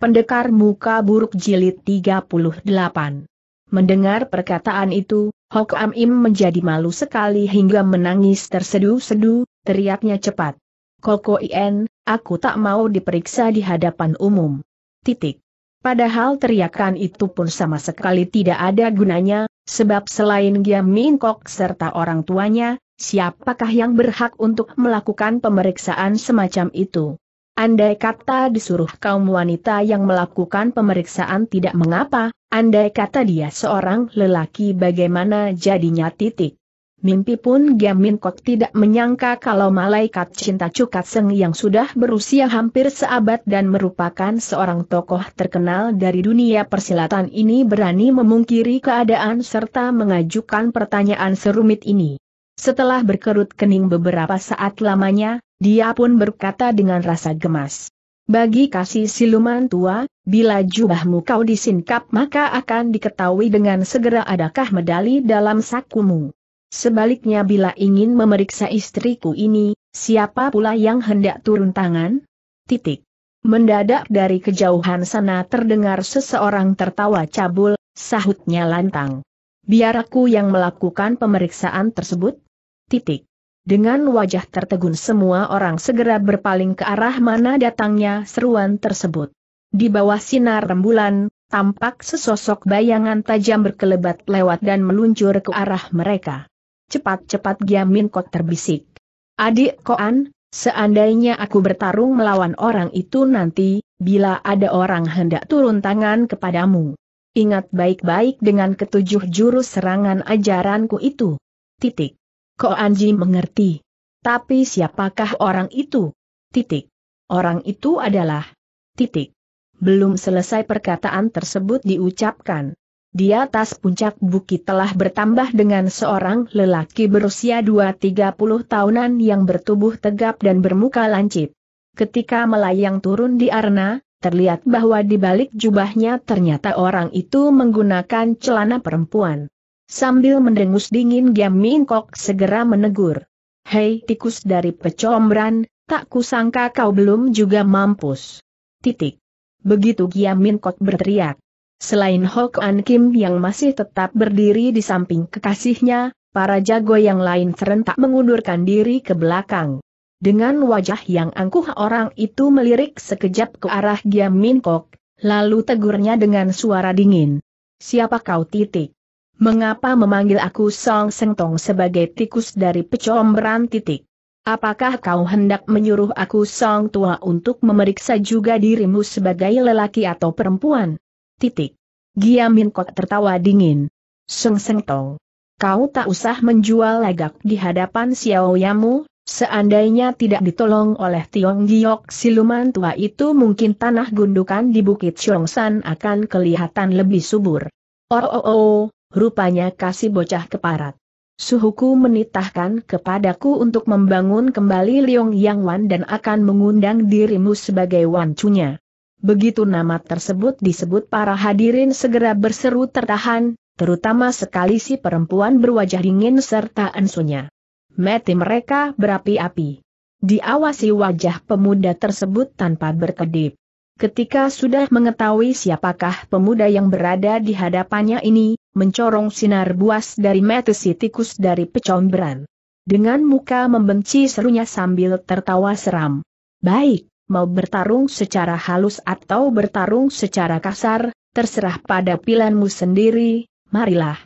Pendekar Muka Buruk Jilid 38 Mendengar perkataan itu, Hok Am Im menjadi malu sekali hingga menangis tersedu-sedu, teriaknya cepat. Koko In, aku tak mau diperiksa di hadapan umum. Titik. Padahal teriakan itu pun sama sekali tidak ada gunanya, sebab selain Giam Min Kok serta orang tuanya, siapakah yang berhak untuk melakukan pemeriksaan semacam itu? Andai kata disuruh kaum wanita yang melakukan pemeriksaan tidak mengapa, andai kata dia seorang lelaki bagaimana jadinya titik. Mimpi pun gamin Kok tidak menyangka kalau malaikat cinta Cukat Seng yang sudah berusia hampir seabad dan merupakan seorang tokoh terkenal dari dunia persilatan ini berani memungkiri keadaan serta mengajukan pertanyaan serumit ini. Setelah berkerut kening beberapa saat lamanya, dia pun berkata dengan rasa gemas. Bagi kasih siluman tua, bila jubahmu kau disingkap maka akan diketahui dengan segera adakah medali dalam sakumu. Sebaliknya bila ingin memeriksa istriku ini, siapa pula yang hendak turun tangan? Titik. Mendadak dari kejauhan sana terdengar seseorang tertawa cabul, sahutnya lantang. Biar aku yang melakukan pemeriksaan tersebut? Titik. Dengan wajah tertegun semua orang segera berpaling ke arah mana datangnya seruan tersebut. Di bawah sinar rembulan, tampak sesosok bayangan tajam berkelebat lewat dan meluncur ke arah mereka. Cepat-cepat Giamin Kok terbisik. Adik Koan, seandainya aku bertarung melawan orang itu nanti, bila ada orang hendak turun tangan kepadamu. Ingat baik-baik dengan ketujuh jurus serangan ajaranku itu. Titik. Ko Anji mengerti. Tapi siapakah orang itu? Titik. Orang itu adalah. Titik. Belum selesai perkataan tersebut diucapkan. Di atas puncak bukit telah bertambah dengan seorang lelaki berusia 2-30 tahunan yang bertubuh tegap dan bermuka lancip. Ketika melayang turun di arena, terlihat bahwa di balik jubahnya ternyata orang itu menggunakan celana perempuan. Sambil mendengus dingin Giam Mingkok segera menegur. Hei tikus dari pecombran, tak kusangka kau belum juga mampus. Titik. Begitu Giam Mingkok berteriak. Selain Hok An Kim yang masih tetap berdiri di samping kekasihnya, para jago yang lain serentak mengundurkan diri ke belakang. Dengan wajah yang angkuh orang itu melirik sekejap ke arah Giam Min Kok, lalu tegurnya dengan suara dingin. Siapa kau titik? Mengapa memanggil aku Song Seng Tong sebagai tikus dari pecomberan titik? Apakah kau hendak menyuruh aku Song Tua untuk memeriksa juga dirimu sebagai lelaki atau perempuan? Titik. Giamin Kok tertawa dingin. Song Seng Tong. Kau tak usah menjual legak di hadapan Xiao Yamu. seandainya tidak ditolong oleh Tiong Giok siluman tua itu mungkin tanah gundukan di Bukit Siongsan akan kelihatan lebih subur. Oh oh oh, rupanya kasih bocah keparat. Suhuku menitahkan kepadaku untuk membangun kembali Liong Yang Wan dan akan mengundang dirimu sebagai wancunya. Begitu nama tersebut disebut para hadirin segera berseru tertahan, terutama sekali si perempuan berwajah dingin serta ensunya. Mati mereka berapi-api. Diawasi wajah pemuda tersebut tanpa berkedip. Ketika sudah mengetahui siapakah pemuda yang berada di hadapannya ini, mencorong sinar buas dari mata si tikus dari pecomberan. Dengan muka membenci serunya sambil tertawa seram. Baik, mau bertarung secara halus atau bertarung secara kasar, terserah pada pilihanmu sendiri, marilah.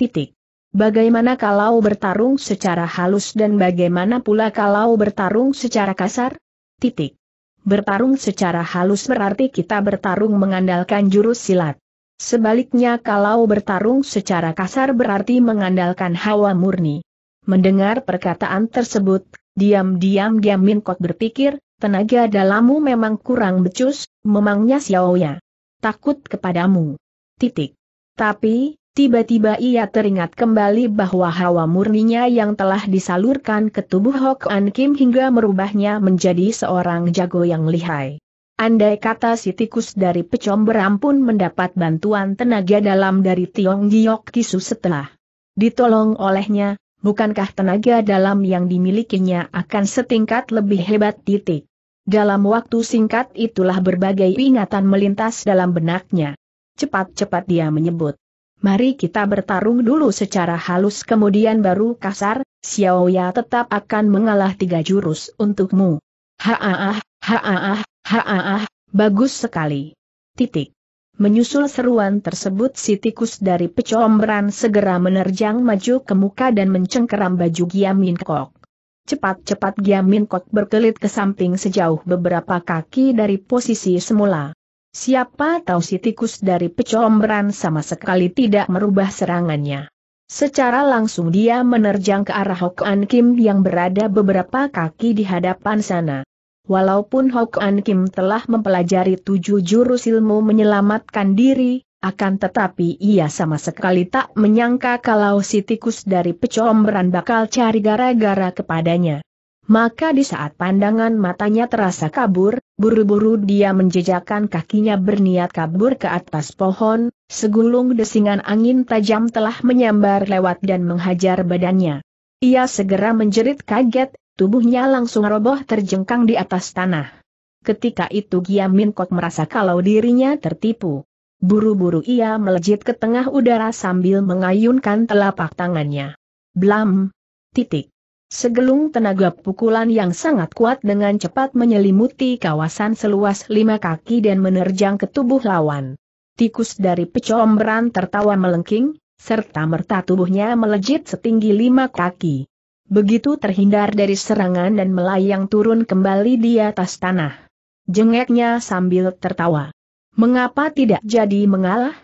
Titik. Bagaimana kalau bertarung secara halus dan bagaimana pula kalau bertarung secara kasar? Titik. Bertarung secara halus berarti kita bertarung mengandalkan jurus silat. Sebaliknya kalau bertarung secara kasar berarti mengandalkan hawa murni. Mendengar perkataan tersebut, diam-diam Giamin minkot berpikir, tenaga dalammu memang kurang becus, memangnya Xiaoya. Takut kepadamu. Titik. Tapi, Tiba-tiba ia teringat kembali bahwa hawa murninya yang telah disalurkan ke tubuh Hok An Kim hingga merubahnya menjadi seorang jago yang lihai. Andai kata si tikus dari pecomberam pun mendapat bantuan tenaga dalam dari Tiong Giok Kisu setelah ditolong olehnya, bukankah tenaga dalam yang dimilikinya akan setingkat lebih hebat titik. Dalam waktu singkat itulah berbagai ingatan melintas dalam benaknya. Cepat-cepat dia menyebut. Mari kita bertarung dulu secara halus kemudian baru kasar, Xiaoya tetap akan mengalah tiga jurus untukmu. Haaah, haaah, haaah, bagus sekali. Titik. Menyusul seruan tersebut si tikus dari pecombran segera menerjang maju ke muka dan mencengkeram baju Giamin Kok. Cepat-cepat Giamin Kok berkelit ke samping sejauh beberapa kaki dari posisi semula. Siapa tahu si tikus dari pecomberan sama sekali tidak merubah serangannya. Secara langsung dia menerjang ke arah An Kim yang berada beberapa kaki di hadapan sana. Walaupun An Kim telah mempelajari tujuh jurus ilmu menyelamatkan diri, akan tetapi ia sama sekali tak menyangka kalau si tikus dari pecomberan bakal cari gara-gara kepadanya. Maka di saat pandangan matanya terasa kabur, buru-buru dia menjejakkan kakinya berniat kabur ke atas pohon, segulung desingan angin tajam telah menyambar lewat dan menghajar badannya. Ia segera menjerit kaget, tubuhnya langsung roboh terjengkang di atas tanah. Ketika itu Min Kok merasa kalau dirinya tertipu. Buru-buru ia melejit ke tengah udara sambil mengayunkan telapak tangannya. Blam! Titik. Segelung tenaga pukulan yang sangat kuat dengan cepat menyelimuti kawasan seluas lima kaki dan menerjang ke tubuh lawan. Tikus dari pecombran tertawa melengking, serta merta tubuhnya melejit setinggi lima kaki. Begitu terhindar dari serangan dan melayang turun kembali di atas tanah. Jengeknya sambil tertawa. Mengapa tidak jadi mengalah?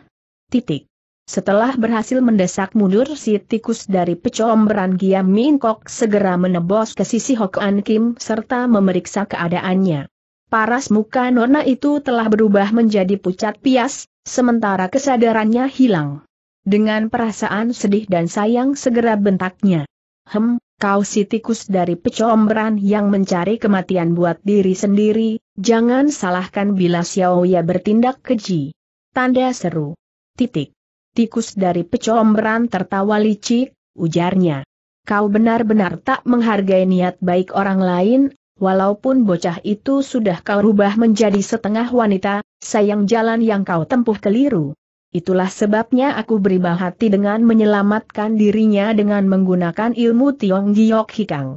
Titik. Setelah berhasil mendesak mundur si tikus dari pecomberan Giam Min Kok segera menebos ke sisi An Kim serta memeriksa keadaannya. Paras muka Nona itu telah berubah menjadi pucat pias, sementara kesadarannya hilang. Dengan perasaan sedih dan sayang segera bentaknya. Hem, kau si tikus dari pecomberan yang mencari kematian buat diri sendiri, jangan salahkan bila Ya bertindak keji. Tanda seru. Titik tikus dari pecomberan tertawa licik, ujarnya. Kau benar-benar tak menghargai niat baik orang lain, walaupun bocah itu sudah kau rubah menjadi setengah wanita, sayang jalan yang kau tempuh keliru. Itulah sebabnya aku beribah hati dengan menyelamatkan dirinya dengan menggunakan ilmu Tiong Giok Hikang.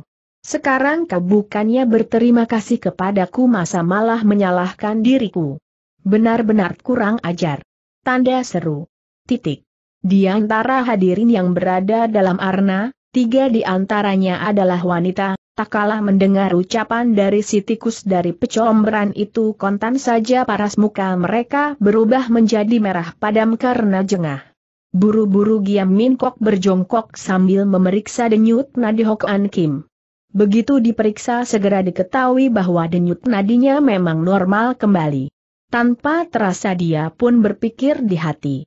Sekarang kau bukannya berterima kasih kepadaku masa malah menyalahkan diriku. Benar-benar kurang ajar. Tanda seru. Titik. Di antara hadirin yang berada dalam arna, tiga di antaranya adalah wanita, tak kalah mendengar ucapan dari si tikus dari pecombran itu kontan saja paras muka mereka berubah menjadi merah padam karena jengah. Buru-buru Giam Min Kok berjongkok sambil memeriksa denyut nadi Hok Kim. Begitu diperiksa segera diketahui bahwa denyut nadinya memang normal kembali. Tanpa terasa dia pun berpikir di hati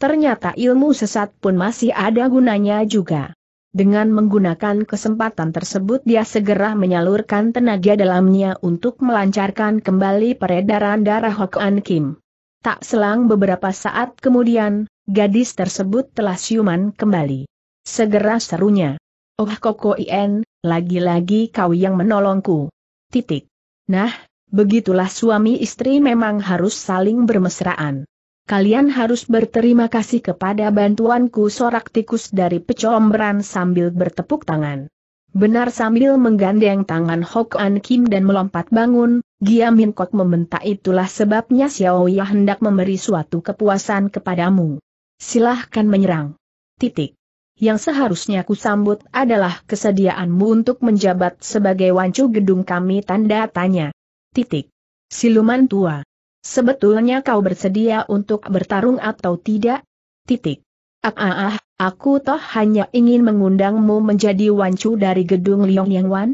ternyata ilmu sesat pun masih ada gunanya juga. Dengan menggunakan kesempatan tersebut dia segera menyalurkan tenaga dalamnya untuk melancarkan kembali peredaran darah Hokan Kim. Tak selang beberapa saat kemudian, gadis tersebut telah siuman kembali. Segera serunya. Oh Koko In, lagi-lagi kau yang menolongku. Titik. Nah, begitulah suami istri memang harus saling bermesraan kalian harus berterima kasih kepada bantuanku sorak tikus dari pecomberan sambil bertepuk tangan. Benar sambil menggandeng tangan Hok An Kim dan melompat bangun, Gia Min Kok membentak itulah sebabnya Xiao Ya hendak memberi suatu kepuasan kepadamu. Silahkan menyerang. Titik. Yang seharusnya ku sambut adalah kesediaanmu untuk menjabat sebagai wancu gedung kami tanda tanya. Titik. Siluman tua. Sebetulnya kau bersedia untuk bertarung atau tidak? Titik. Ah, ah, ah aku toh hanya ingin mengundangmu menjadi wancu dari gedung Liong Yang Wan?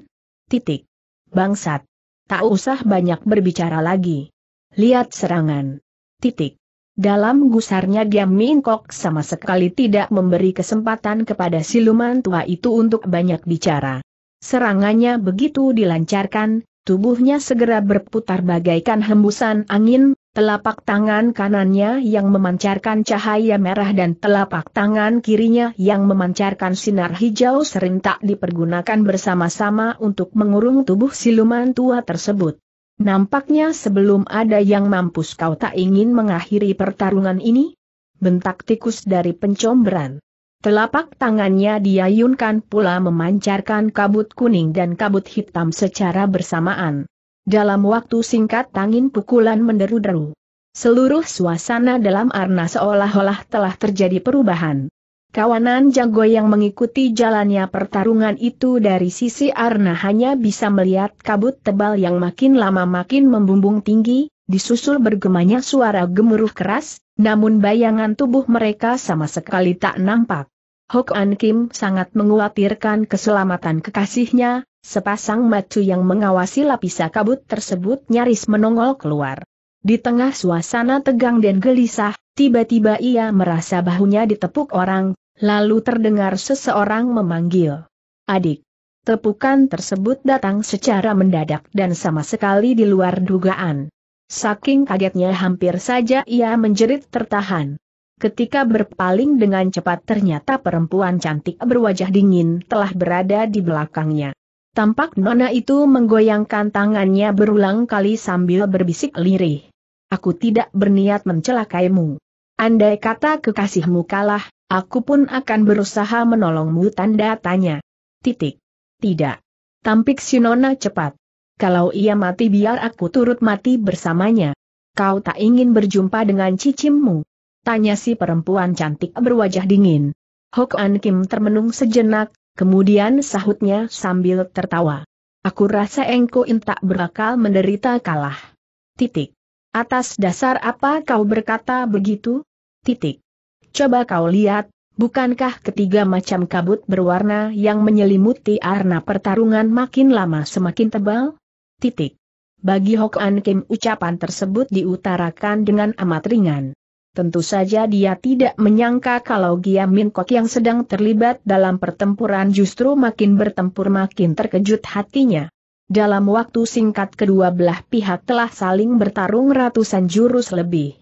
Titik. Bangsat. Tak usah banyak berbicara lagi. Lihat serangan. Titik. Dalam gusarnya Giam Mingkok sama sekali tidak memberi kesempatan kepada siluman tua itu untuk banyak bicara. Serangannya begitu dilancarkan, Tubuhnya segera berputar bagaikan hembusan angin, telapak tangan kanannya yang memancarkan cahaya merah dan telapak tangan kirinya yang memancarkan sinar hijau serentak dipergunakan bersama-sama untuk mengurung tubuh siluman tua tersebut. Nampaknya sebelum ada yang mampus kau tak ingin mengakhiri pertarungan ini? Bentak tikus dari pencomberan. Telapak tangannya diayunkan pula memancarkan kabut kuning dan kabut hitam secara bersamaan. Dalam waktu singkat tangin pukulan menderu-deru. Seluruh suasana dalam arna seolah-olah telah terjadi perubahan. Kawanan jago yang mengikuti jalannya pertarungan itu dari sisi Arna hanya bisa melihat kabut tebal yang makin lama makin membumbung tinggi, disusul bergemanya suara gemuruh keras, namun bayangan tubuh mereka sama sekali tak nampak. Hok An Kim sangat menguatirkan keselamatan kekasihnya, sepasang macu yang mengawasi lapisan kabut tersebut nyaris menongol keluar. Di tengah suasana tegang dan gelisah, tiba-tiba ia merasa bahunya ditepuk orang, lalu terdengar seseorang memanggil. Adik. Tepukan tersebut datang secara mendadak dan sama sekali di luar dugaan. Saking kagetnya hampir saja ia menjerit tertahan. Ketika berpaling dengan cepat ternyata perempuan cantik berwajah dingin telah berada di belakangnya. Tampak nona itu menggoyangkan tangannya berulang kali sambil berbisik lirih. Aku tidak berniat mencelakaimu. Andai kata kekasihmu kalah, aku pun akan berusaha menolongmu tanda tanya. Titik. Tidak. Tampik si nona cepat. Kalau ia mati biar aku turut mati bersamanya. Kau tak ingin berjumpa dengan cicimmu. Tanya si perempuan cantik berwajah dingin. Hok An Kim termenung sejenak, kemudian sahutnya sambil tertawa. Aku rasa engko tak berakal menderita kalah. Titik. Atas dasar apa kau berkata begitu? Titik. Coba kau lihat, Bukankah ketiga macam kabut berwarna yang menyelimuti arna pertarungan makin lama semakin tebal? Titik. Bagi Hok An Kim ucapan tersebut diutarakan dengan amat ringan. Tentu saja dia tidak menyangka kalau Giam Min Kok yang sedang terlibat dalam pertempuran justru makin bertempur makin terkejut hatinya. Dalam waktu singkat kedua belah pihak telah saling bertarung ratusan jurus lebih.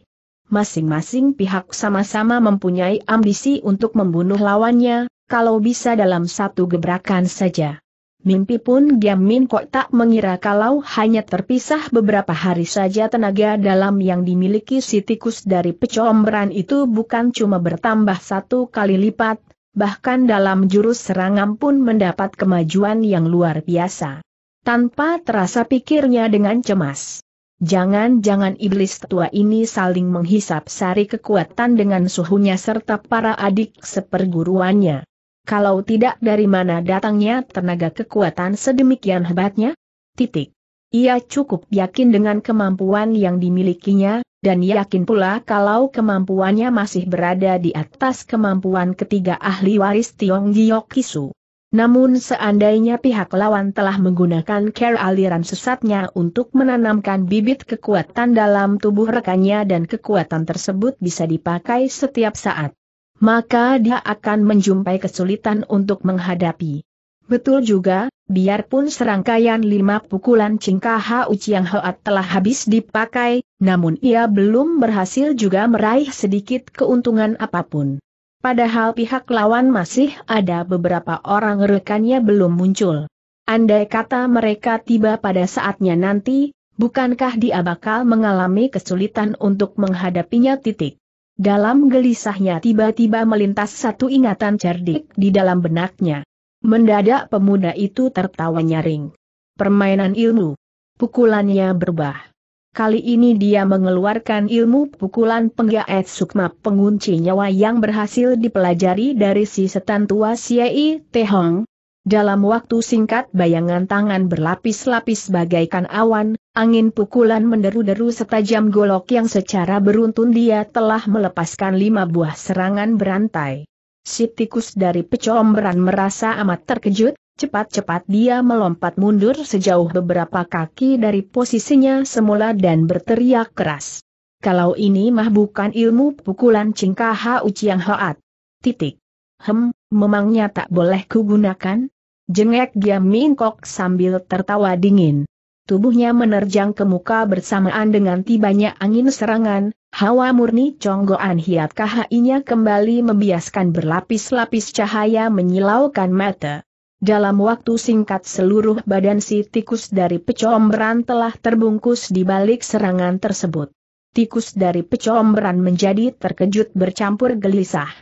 Masing-masing pihak sama-sama mempunyai ambisi untuk membunuh lawannya, kalau bisa dalam satu gebrakan saja. Mimpi pun Giam Min Kok tak mengira kalau hanya terpisah beberapa hari saja tenaga dalam yang dimiliki si tikus dari pecomberan itu bukan cuma bertambah satu kali lipat, bahkan dalam jurus serangan pun mendapat kemajuan yang luar biasa. Tanpa terasa pikirnya dengan cemas. Jangan-jangan iblis tua ini saling menghisap sari kekuatan dengan suhunya serta para adik seperguruannya kalau tidak dari mana datangnya tenaga kekuatan sedemikian hebatnya? Titik. Ia cukup yakin dengan kemampuan yang dimilikinya, dan yakin pula kalau kemampuannya masih berada di atas kemampuan ketiga ahli waris Tiong Kisu. Namun seandainya pihak lawan telah menggunakan care aliran sesatnya untuk menanamkan bibit kekuatan dalam tubuh rekannya dan kekuatan tersebut bisa dipakai setiap saat maka dia akan menjumpai kesulitan untuk menghadapi. Betul juga, biarpun serangkaian lima pukulan cingkaha Uciang Hoat telah habis dipakai, namun ia belum berhasil juga meraih sedikit keuntungan apapun. Padahal pihak lawan masih ada beberapa orang rekannya belum muncul. Andai kata mereka tiba pada saatnya nanti, bukankah dia bakal mengalami kesulitan untuk menghadapinya titik. Dalam gelisahnya tiba-tiba melintas satu ingatan cerdik di dalam benaknya. Mendadak pemuda itu tertawa nyaring. Permainan ilmu. Pukulannya berubah. Kali ini dia mengeluarkan ilmu pukulan penggaet sukma pengunci nyawa yang berhasil dipelajari dari si setan tua Siai Tehong, dalam waktu singkat bayangan tangan berlapis-lapis bagaikan awan, angin pukulan menderu-deru setajam golok yang secara beruntun dia telah melepaskan lima buah serangan berantai. Si tikus dari pecomberan merasa amat terkejut, cepat-cepat dia melompat mundur sejauh beberapa kaki dari posisinya semula dan berteriak keras. Kalau ini mah bukan ilmu pukulan cingkaha uciang hoat. Titik. Hem, memangnya tak boleh kugunakan? Jengek dia mingkok sambil tertawa dingin. Tubuhnya menerjang ke muka bersamaan dengan tibanya angin serangan, hawa murni conggoan hiat kahainya kembali membiaskan berlapis-lapis cahaya menyilaukan mata. Dalam waktu singkat seluruh badan si tikus dari pecombran telah terbungkus di balik serangan tersebut. Tikus dari pecombran menjadi terkejut bercampur gelisah.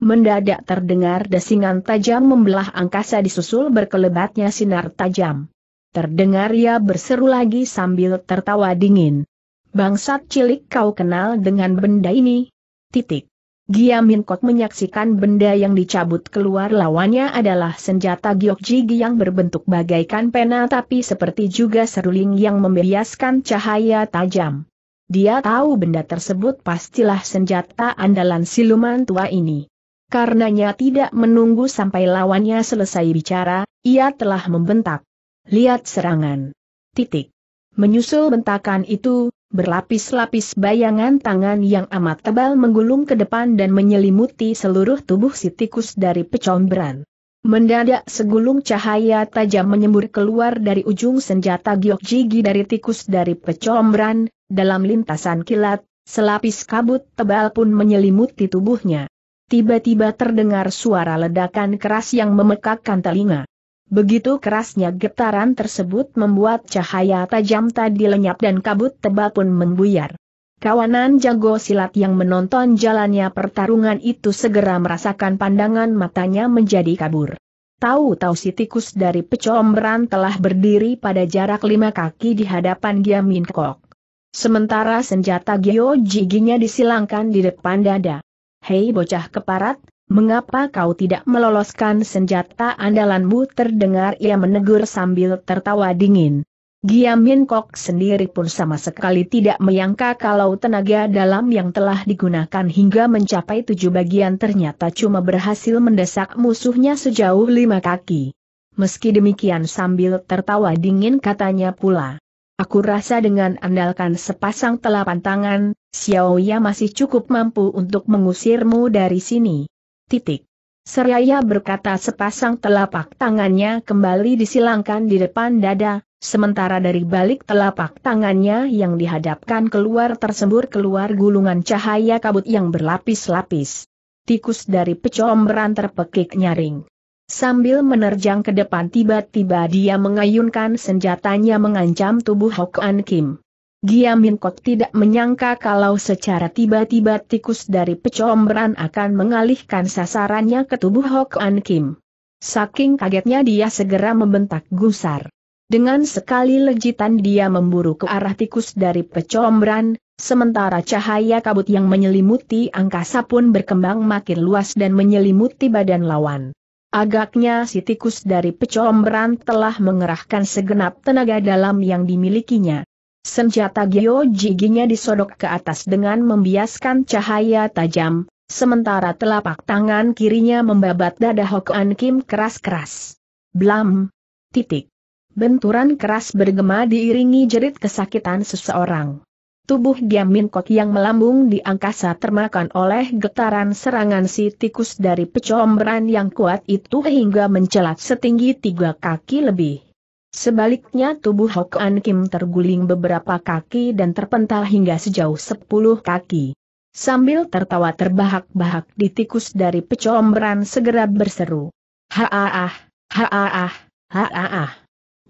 Mendadak terdengar desingan tajam membelah angkasa disusul berkelebatnya sinar tajam. Terdengar ia berseru lagi sambil tertawa dingin. Bangsat cilik kau kenal dengan benda ini? Titik. Giamin Kot menyaksikan benda yang dicabut keluar lawannya adalah senjata Gyokji yang berbentuk bagaikan pena tapi seperti juga seruling yang membiaskan cahaya tajam. Dia tahu benda tersebut pastilah senjata andalan siluman tua ini. Karenanya tidak menunggu sampai lawannya selesai bicara, ia telah membentak. Lihat serangan. Titik. Menyusul bentakan itu, berlapis-lapis bayangan tangan yang amat tebal menggulung ke depan dan menyelimuti seluruh tubuh si tikus dari pecombran. Mendadak segulung cahaya tajam menyembur keluar dari ujung senjata giok jigi dari tikus dari pecombran, dalam lintasan kilat, selapis kabut tebal pun menyelimuti tubuhnya tiba-tiba terdengar suara ledakan keras yang memekakkan telinga. Begitu kerasnya getaran tersebut membuat cahaya tajam tadi lenyap dan kabut tebal pun membuyar. Kawanan jago silat yang menonton jalannya pertarungan itu segera merasakan pandangan matanya menjadi kabur. Tahu-tahu si tikus dari pecomberan telah berdiri pada jarak lima kaki di hadapan Giamin Kok. Sementara senjata Gyo jiginya disilangkan di depan dada. Hei bocah keparat, mengapa kau tidak meloloskan senjata andalanmu terdengar ia menegur sambil tertawa dingin. Giamin Kok sendiri pun sama sekali tidak menyangka kalau tenaga dalam yang telah digunakan hingga mencapai tujuh bagian ternyata cuma berhasil mendesak musuhnya sejauh lima kaki. Meski demikian sambil tertawa dingin katanya pula. Aku rasa dengan andalkan sepasang telapan tangan, Xiao Ya masih cukup mampu untuk mengusirmu dari sini. Titik. Seraya berkata sepasang telapak tangannya kembali disilangkan di depan dada, sementara dari balik telapak tangannya yang dihadapkan keluar tersembur keluar gulungan cahaya kabut yang berlapis-lapis. Tikus dari pecomberan terpekik nyaring. Sambil menerjang ke depan tiba-tiba dia mengayunkan senjatanya mengancam tubuh Hok An Kim. Gia Min Kok tidak menyangka kalau secara tiba-tiba tikus dari pecombran akan mengalihkan sasarannya ke tubuh Hok An Kim. Saking kagetnya dia segera membentak gusar. Dengan sekali lejitan dia memburu ke arah tikus dari pecombran, sementara cahaya kabut yang menyelimuti angkasa pun berkembang makin luas dan menyelimuti badan lawan. Agaknya si tikus dari pecomberan telah mengerahkan segenap tenaga dalam yang dimilikinya. Senjata Gyo giginya disodok ke atas dengan membiaskan cahaya tajam, sementara telapak tangan kirinya membabat dada Hokan Kim keras-keras. Blam! Titik. Benturan keras bergema diiringi jerit kesakitan seseorang. Tubuh Giam Kok yang melambung di angkasa termakan oleh getaran serangan si tikus dari pecomberan yang kuat itu hingga mencelat setinggi tiga kaki lebih. Sebaliknya tubuh Hok An Kim terguling beberapa kaki dan terpental hingga sejauh sepuluh kaki. Sambil tertawa terbahak-bahak di tikus dari pecomberan segera berseru. Haaah, haaah, haaah.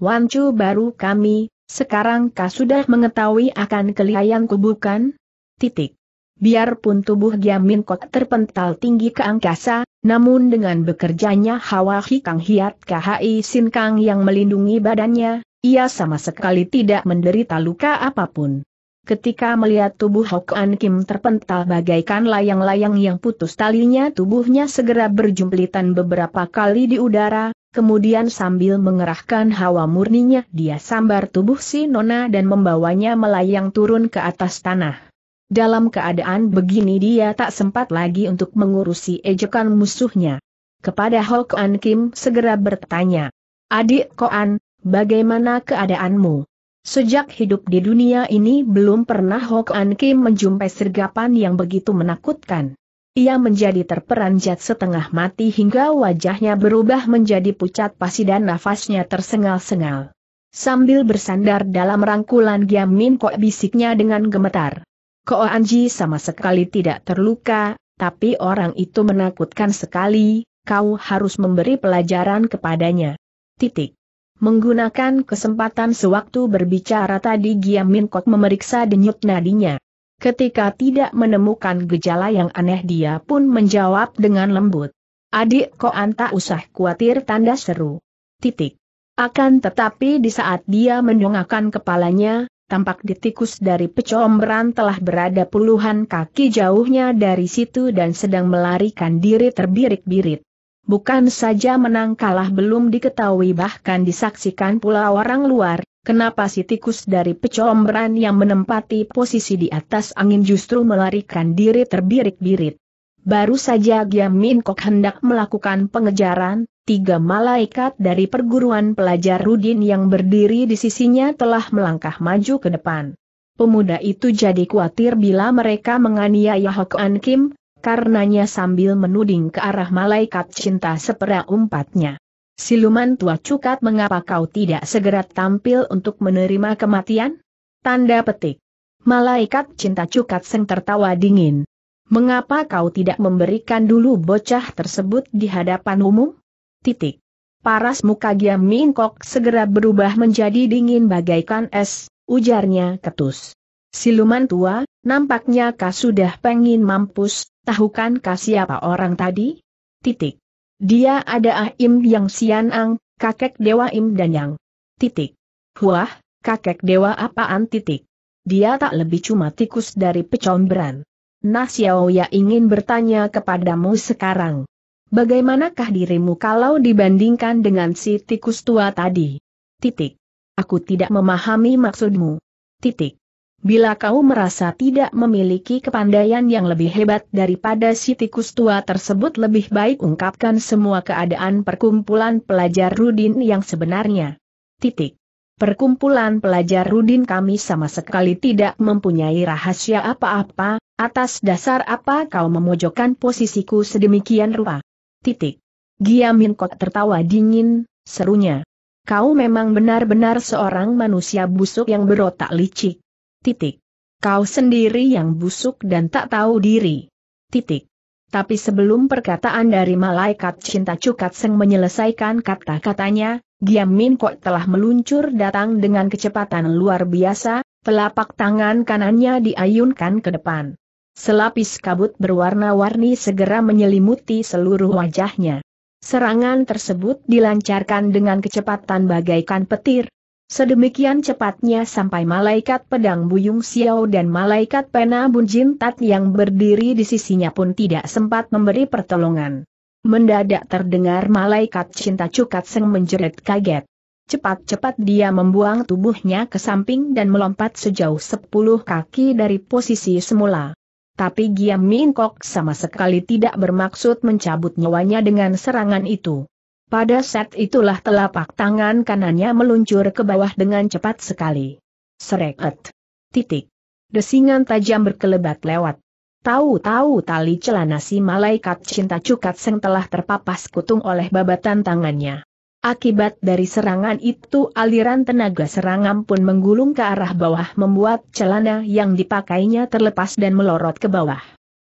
Wancu baru kami, sekarang kau sudah mengetahui akan kelihayanku bukan? Titik. Biarpun tubuh Giamin kok terpental tinggi ke angkasa, namun dengan bekerjanya Hawa Hikang Hiat KHI Sin Kang yang melindungi badannya, ia sama sekali tidak menderita luka apapun. Ketika melihat tubuh An Kim terpental bagaikan layang-layang yang putus talinya tubuhnya segera berjumplitan beberapa kali di udara, Kemudian sambil mengerahkan hawa murninya dia sambar tubuh si Nona dan membawanya melayang turun ke atas tanah. Dalam keadaan begini dia tak sempat lagi untuk mengurusi ejekan musuhnya. Kepada Ho An Kim segera bertanya, Adik Koan, bagaimana keadaanmu? Sejak hidup di dunia ini belum pernah Ho An Kim menjumpai sergapan yang begitu menakutkan. Ia menjadi terperanjat setengah mati hingga wajahnya berubah menjadi pucat pasi dan nafasnya tersengal-sengal. Sambil bersandar dalam rangkulan Giam Min Kok bisiknya dengan gemetar. Kok Anji sama sekali tidak terluka, tapi orang itu menakutkan sekali, kau harus memberi pelajaran kepadanya. Titik. Menggunakan kesempatan sewaktu berbicara tadi Giam Min Kok memeriksa denyut nadinya. Ketika tidak menemukan gejala yang aneh dia pun menjawab dengan lembut. Adik kok anta usah khawatir tanda seru. Titik. Akan tetapi di saat dia mendongakkan kepalanya, tampak ditikus dari pecomberan telah berada puluhan kaki jauhnya dari situ dan sedang melarikan diri terbirik-birit. Bukan saja menang kalah belum diketahui bahkan disaksikan pula orang luar, Kenapa si tikus dari pecomberan yang menempati posisi di atas angin justru melarikan diri terbirik-birit? Baru saja Giamin Kok hendak melakukan pengejaran, tiga malaikat dari perguruan pelajar Rudin yang berdiri di sisinya telah melangkah maju ke depan. Pemuda itu jadi khawatir bila mereka menganiaya Hok An Kim, karenanya sambil menuding ke arah malaikat cinta seperempatnya. umpatnya. Siluman tua cukat mengapa kau tidak segera tampil untuk menerima kematian? Tanda petik. Malaikat cinta cukat seng tertawa dingin. Mengapa kau tidak memberikan dulu bocah tersebut di hadapan umum? Titik. Paras muka Giam Mingkok segera berubah menjadi dingin bagaikan es, ujarnya ketus. Siluman tua, nampaknya kau sudah pengin mampus, tahukan kau siapa orang tadi? Titik. Dia ada Ah Im Yang sianang, kakek Dewa Im dan Yang. Titik. Huah, kakek Dewa apaan titik. Dia tak lebih cuma tikus dari pecomberan. Nah Xiao Ya ingin bertanya kepadamu sekarang. Bagaimanakah dirimu kalau dibandingkan dengan si tikus tua tadi? Titik. Aku tidak memahami maksudmu. Titik. Bila kau merasa tidak memiliki kepandaian yang lebih hebat daripada si tikus tua tersebut lebih baik ungkapkan semua keadaan perkumpulan pelajar Rudin yang sebenarnya. Titik. Perkumpulan pelajar Rudin kami sama sekali tidak mempunyai rahasia apa-apa, atas dasar apa kau memojokkan posisiku sedemikian rupa. Titik. Giamin Kok tertawa dingin, serunya. Kau memang benar-benar seorang manusia busuk yang berotak licik. Titik. Kau sendiri yang busuk dan tak tahu diri. Titik. Tapi sebelum perkataan dari malaikat cinta Cukat Seng menyelesaikan kata-katanya, Giam Min Kok telah meluncur datang dengan kecepatan luar biasa, telapak tangan kanannya diayunkan ke depan. Selapis kabut berwarna-warni segera menyelimuti seluruh wajahnya. Serangan tersebut dilancarkan dengan kecepatan bagaikan petir, Sedemikian cepatnya sampai malaikat pedang Buyung Xiao dan malaikat pena Bunjin Tat yang berdiri di sisinya pun tidak sempat memberi pertolongan. Mendadak terdengar malaikat cinta cukat seng menjerit kaget. Cepat-cepat dia membuang tubuhnya ke samping dan melompat sejauh sepuluh kaki dari posisi semula. Tapi Giam Min Kok sama sekali tidak bermaksud mencabut nyawanya dengan serangan itu. Pada saat itulah telapak tangan kanannya meluncur ke bawah dengan cepat sekali. Sereket. Titik. Desingan tajam berkelebat lewat. Tahu-tahu tali celana si malaikat cinta cukat seng telah terpapas kutung oleh babatan tangannya. Akibat dari serangan itu aliran tenaga serangan pun menggulung ke arah bawah membuat celana yang dipakainya terlepas dan melorot ke bawah.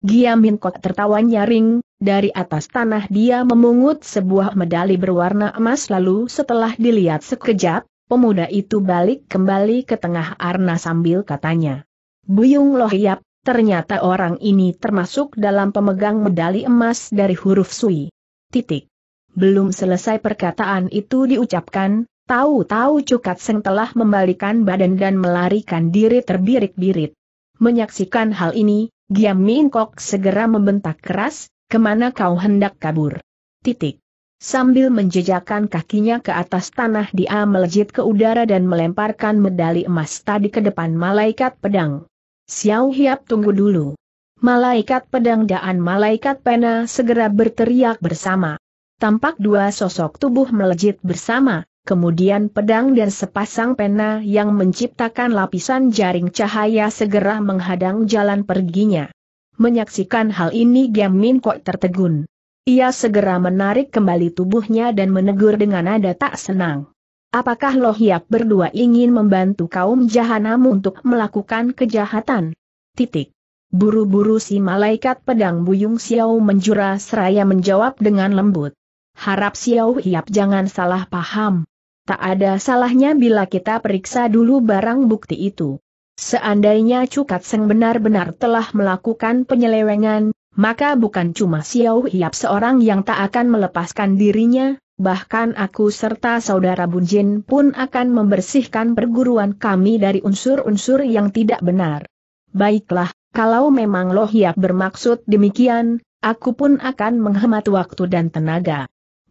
Giamin kok tertawa nyaring, dari atas tanah dia memungut sebuah medali berwarna emas lalu setelah dilihat sekejap, pemuda itu balik kembali ke tengah arna sambil katanya. Buyung loh yap, ternyata orang ini termasuk dalam pemegang medali emas dari huruf Sui. Titik. Belum selesai perkataan itu diucapkan, tahu-tahu Cukat Seng telah membalikan badan dan melarikan diri terbirik-birit. Menyaksikan hal ini, Giam Min Kok segera membentak keras, kemana kau hendak kabur? Titik. Sambil menjejakan kakinya ke atas tanah dia melejit ke udara dan melemparkan medali emas tadi ke depan malaikat pedang. Xiao Hiap tunggu dulu. Malaikat pedang dan malaikat pena segera berteriak bersama. Tampak dua sosok tubuh melejit bersama, kemudian pedang dan sepasang pena yang menciptakan lapisan jaring cahaya segera menghadang jalan perginya. Menyaksikan hal ini Giam Min Kok tertegun. Ia segera menarik kembali tubuhnya dan menegur dengan nada tak senang. Apakah Loh Yap berdua ingin membantu kaum jahanam untuk melakukan kejahatan? Titik. Buru-buru si malaikat pedang Buyung Xiao menjura seraya menjawab dengan lembut. Harap Xiao Hiap jangan salah paham. Tak ada salahnya bila kita periksa dulu barang bukti itu. Seandainya Cukat Seng benar-benar telah melakukan penyelewengan, maka bukan cuma Xiao Hiap seorang yang tak akan melepaskan dirinya, bahkan aku serta saudara Bunjin pun akan membersihkan perguruan kami dari unsur-unsur yang tidak benar. Baiklah, kalau memang lo Hiap bermaksud demikian, aku pun akan menghemat waktu dan tenaga.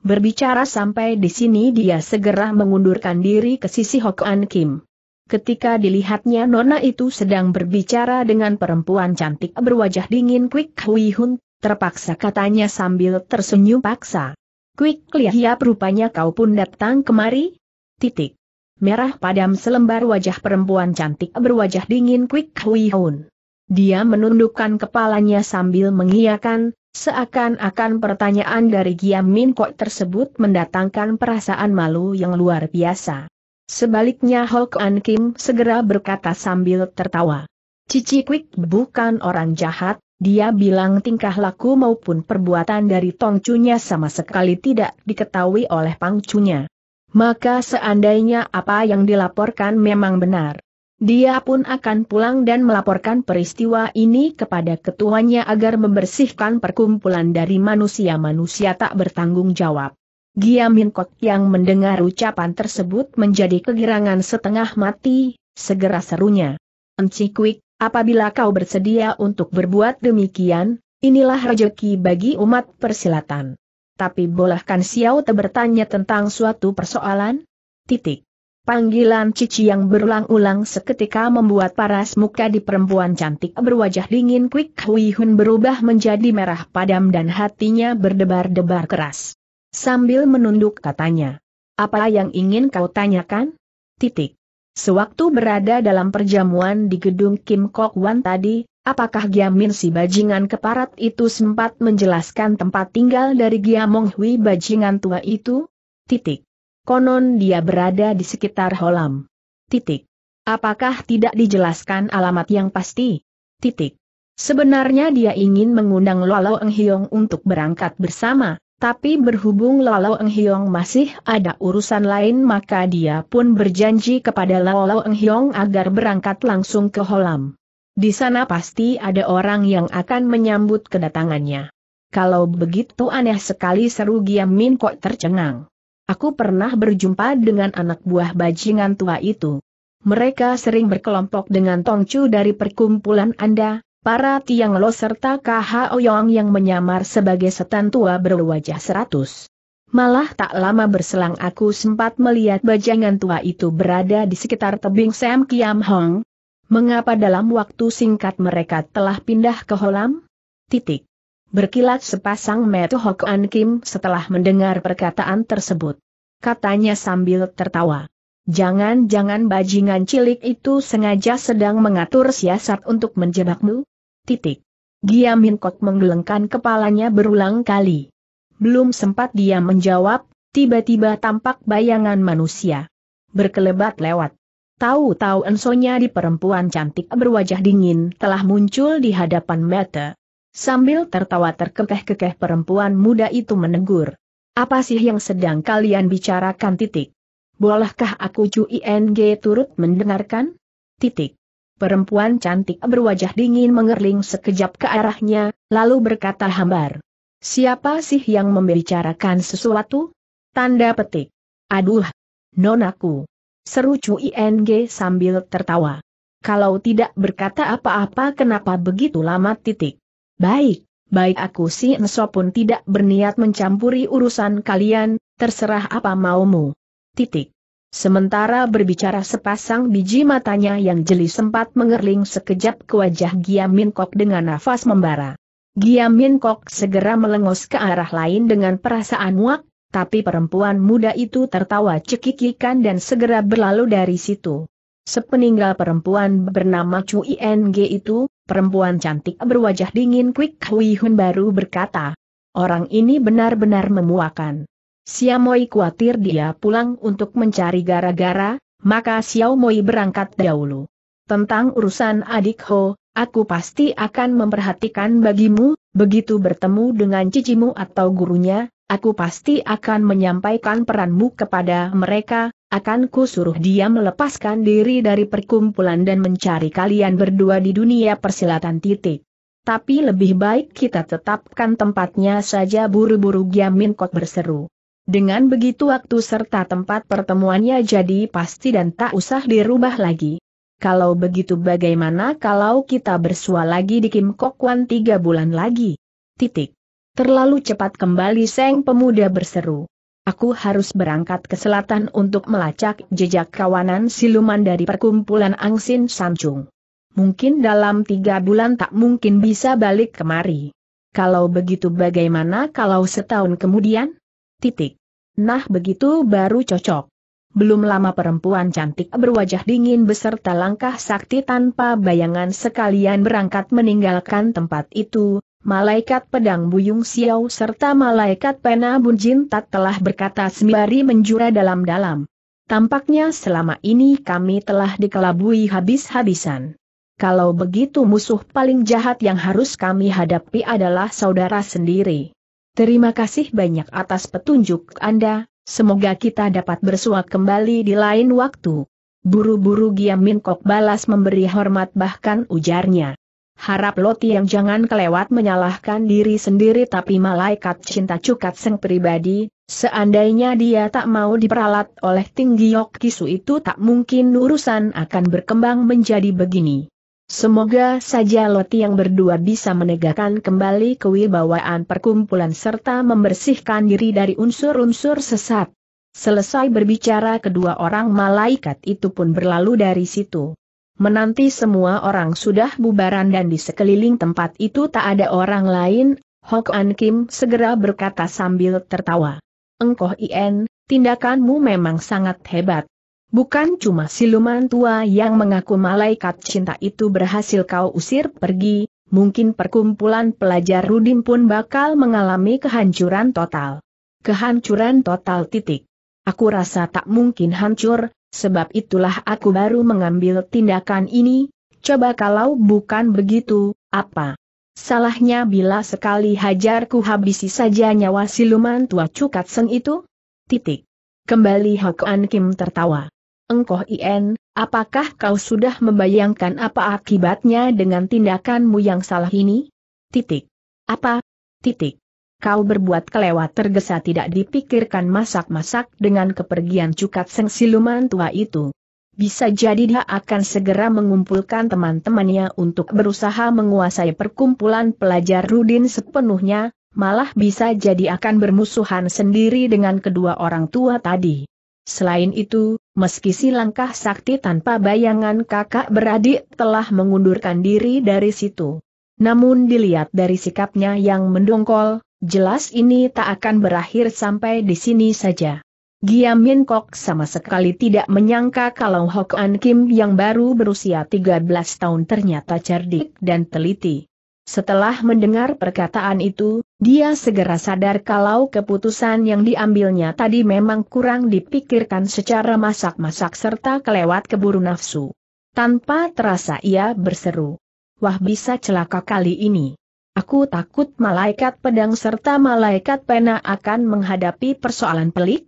Berbicara sampai di sini dia segera mengundurkan diri ke sisi An Kim. Ketika dilihatnya Nona itu sedang berbicara dengan perempuan cantik berwajah dingin Quick Hui Hun, terpaksa katanya sambil tersenyum paksa. Quick Lihiap ya, rupanya kau pun datang kemari? Titik. Merah padam selembar wajah perempuan cantik berwajah dingin Quick Hui Hun. Dia menundukkan kepalanya sambil mengiyakan, Seakan-akan pertanyaan dari Giam Min Kok tersebut mendatangkan perasaan malu yang luar biasa. Sebaliknya Hok An Kim segera berkata sambil tertawa. Cici Quick bukan orang jahat, dia bilang tingkah laku maupun perbuatan dari tongcunya sama sekali tidak diketahui oleh pangcunya. Maka seandainya apa yang dilaporkan memang benar. Dia pun akan pulang dan melaporkan peristiwa ini kepada ketuanya agar membersihkan perkumpulan dari manusia-manusia tak bertanggung jawab. Giamin Kot yang mendengar ucapan tersebut menjadi kegirangan setengah mati, segera serunya. Enci Kwik, apabila kau bersedia untuk berbuat demikian, inilah rejeki bagi umat persilatan. Tapi bolehkan Xiao Te bertanya tentang suatu persoalan? Titik. Panggilan Cici yang berulang-ulang seketika membuat paras muka di perempuan cantik berwajah dingin Kwik Hui Hun berubah menjadi merah padam dan hatinya berdebar-debar keras. Sambil menunduk katanya. Apa yang ingin kau tanyakan? Titik. Sewaktu berada dalam perjamuan di gedung Kim Kok Wan tadi, apakah Giamin si bajingan keparat itu sempat menjelaskan tempat tinggal dari Giamong Hui bajingan tua itu? Titik. Konon dia berada di sekitar Holam. Titik. Apakah tidak dijelaskan alamat yang pasti? Titik. Sebenarnya dia ingin mengundang Lalo Eng untuk berangkat bersama, tapi berhubung Lalo Eng masih ada urusan lain maka dia pun berjanji kepada Lalo Eng agar berangkat langsung ke Holam. Di sana pasti ada orang yang akan menyambut kedatangannya. Kalau begitu aneh sekali seru Giam Min kok tercengang. Aku pernah berjumpa dengan anak buah bajingan tua itu. Mereka sering berkelompok dengan Tongcu dari perkumpulan Anda, para Tiang Lo serta KH Oyong yang menyamar sebagai setan tua berwajah seratus. Malah tak lama berselang aku sempat melihat bajingan tua itu berada di sekitar tebing Sam Kiam Hong. Mengapa dalam waktu singkat mereka telah pindah ke Holam? Titik. Berkilat sepasang metu An Kim setelah mendengar perkataan tersebut. Katanya sambil tertawa. Jangan-jangan bajingan cilik itu sengaja sedang mengatur siasat untuk menjebakmu? Titik. Giamin Kot menggelengkan kepalanya berulang kali. Belum sempat dia menjawab, tiba-tiba tampak bayangan manusia. Berkelebat lewat. Tahu-tahu ensonya di perempuan cantik berwajah dingin telah muncul di hadapan mata. Sambil tertawa terkekeh-kekeh perempuan muda itu menegur. Apa sih yang sedang kalian bicarakan titik? Bolehkah aku ING turut mendengarkan? Titik. Perempuan cantik berwajah dingin mengerling sekejap ke arahnya, lalu berkata hambar. Siapa sih yang membicarakan sesuatu? Tanda petik. Aduh, nonaku. Seru ING sambil tertawa. Kalau tidak berkata apa-apa kenapa begitu lama titik? Baik, baik aku si Enso pun tidak berniat mencampuri urusan kalian, terserah apa maumu. Titik. Sementara berbicara sepasang biji matanya yang jeli sempat mengerling sekejap ke wajah Giamin Kok dengan nafas membara. Giamin Kok segera melengos ke arah lain dengan perasaan muak, tapi perempuan muda itu tertawa cekikikan dan segera berlalu dari situ. Sepeninggal perempuan bernama Chu Ing itu, perempuan cantik berwajah dingin Quick Hui Hun baru berkata, orang ini benar-benar memuakan. Siamoi khawatir dia pulang untuk mencari gara-gara, maka Xiaomoi berangkat dahulu. Tentang urusan adik Ho, aku pasti akan memperhatikan bagimu, begitu bertemu dengan cicimu atau gurunya, aku pasti akan menyampaikan peranmu kepada mereka, akan ku suruh dia melepaskan diri dari perkumpulan dan mencari kalian berdua di dunia persilatan titik. Tapi lebih baik kita tetapkan tempatnya saja buru-buru Giamin Kot berseru. Dengan begitu waktu serta tempat pertemuannya jadi pasti dan tak usah dirubah lagi. Kalau begitu bagaimana kalau kita bersua lagi di Kim Kok Wan tiga bulan lagi? Titik. Terlalu cepat kembali Seng Pemuda berseru. Aku harus berangkat ke selatan untuk melacak jejak kawanan siluman dari perkumpulan Angsin Samcung. Mungkin dalam tiga bulan tak mungkin bisa balik kemari. Kalau begitu bagaimana kalau setahun kemudian? Titik. Nah begitu baru cocok. Belum lama perempuan cantik berwajah dingin beserta langkah sakti tanpa bayangan sekalian berangkat meninggalkan tempat itu, Malaikat pedang Buyung Xiao serta malaikat pena Bunjin tak telah berkata sembari menjura dalam-dalam. Tampaknya selama ini kami telah dikelabui habis-habisan. Kalau begitu musuh paling jahat yang harus kami hadapi adalah saudara sendiri. Terima kasih banyak atas petunjuk Anda, semoga kita dapat bersua kembali di lain waktu. Buru-buru Giam Min Kok balas memberi hormat bahkan ujarnya. Harap Loti yang jangan kelewat menyalahkan diri sendiri tapi malaikat cinta cukat seng pribadi, seandainya dia tak mau diperalat oleh tinggi yok kisu itu tak mungkin urusan akan berkembang menjadi begini. Semoga saja Loti yang berdua bisa menegakkan kembali kewibawaan perkumpulan serta membersihkan diri dari unsur-unsur sesat. Selesai berbicara kedua orang malaikat itu pun berlalu dari situ menanti semua orang sudah bubaran dan di sekeliling tempat itu tak ada orang lain, Hok An Kim segera berkata sambil tertawa. Engkoh Ien, tindakanmu memang sangat hebat. Bukan cuma siluman tua yang mengaku malaikat cinta itu berhasil kau usir pergi, mungkin perkumpulan pelajar Rudim pun bakal mengalami kehancuran total. Kehancuran total titik. Aku rasa tak mungkin hancur, sebab itulah aku baru mengambil tindakan ini, coba kalau bukan begitu, apa? Salahnya bila sekali hajarku habisi saja nyawa siluman tua cukat seng itu? Titik. Kembali An Kim tertawa. Engkoh Ien, apakah kau sudah membayangkan apa akibatnya dengan tindakanmu yang salah ini? Titik. Apa? Titik. Kau berbuat kelewat tergesa tidak dipikirkan masak-masak dengan kepergian cukat seng siluman tua itu. Bisa jadi dia akan segera mengumpulkan teman-temannya untuk berusaha menguasai perkumpulan pelajar Rudin sepenuhnya, malah bisa jadi akan bermusuhan sendiri dengan kedua orang tua tadi. Selain itu, meski si langkah sakti tanpa bayangan kakak beradik telah mengundurkan diri dari situ. Namun dilihat dari sikapnya yang mendongkol, Jelas ini tak akan berakhir sampai di sini saja. Giam Min Kok sama sekali tidak menyangka kalau Hok An Kim yang baru berusia 13 tahun ternyata cerdik dan teliti. Setelah mendengar perkataan itu, dia segera sadar kalau keputusan yang diambilnya tadi memang kurang dipikirkan secara masak-masak serta kelewat keburu nafsu. Tanpa terasa ia berseru. Wah bisa celaka kali ini. Aku takut malaikat pedang serta malaikat pena akan menghadapi persoalan pelik.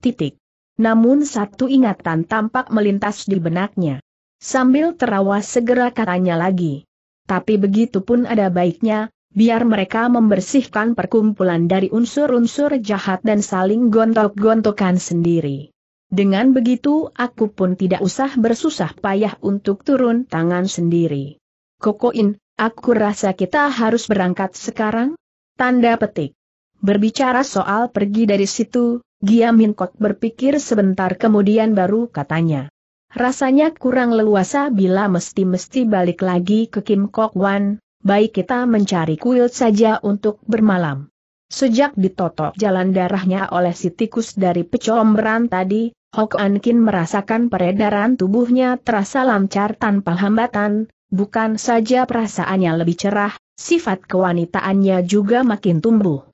Titik. Namun satu ingatan tampak melintas di benaknya. Sambil terawas segera katanya lagi. Tapi begitu pun ada baiknya, biar mereka membersihkan perkumpulan dari unsur-unsur jahat dan saling gontok-gontokan sendiri. Dengan begitu aku pun tidak usah bersusah payah untuk turun tangan sendiri. Kokoin, Aku rasa kita harus berangkat sekarang? Tanda petik. Berbicara soal pergi dari situ, Gia Minkot berpikir sebentar kemudian baru katanya. Rasanya kurang leluasa bila mesti-mesti balik lagi ke Kim Kok Wan, baik kita mencari kuil saja untuk bermalam. Sejak ditotok jalan darahnya oleh si tikus dari pecomberan tadi, Hok An Kin merasakan peredaran tubuhnya terasa lancar tanpa hambatan, bukan saja perasaannya lebih cerah, sifat kewanitaannya juga makin tumbuh.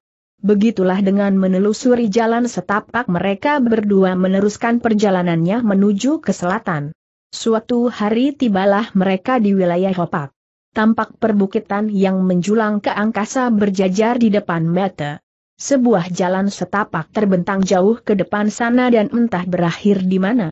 Begitulah dengan menelusuri jalan setapak mereka berdua meneruskan perjalanannya menuju ke selatan. Suatu hari tibalah mereka di wilayah Hopak. Tampak perbukitan yang menjulang ke angkasa berjajar di depan mata. Sebuah jalan setapak terbentang jauh ke depan sana dan entah berakhir di mana.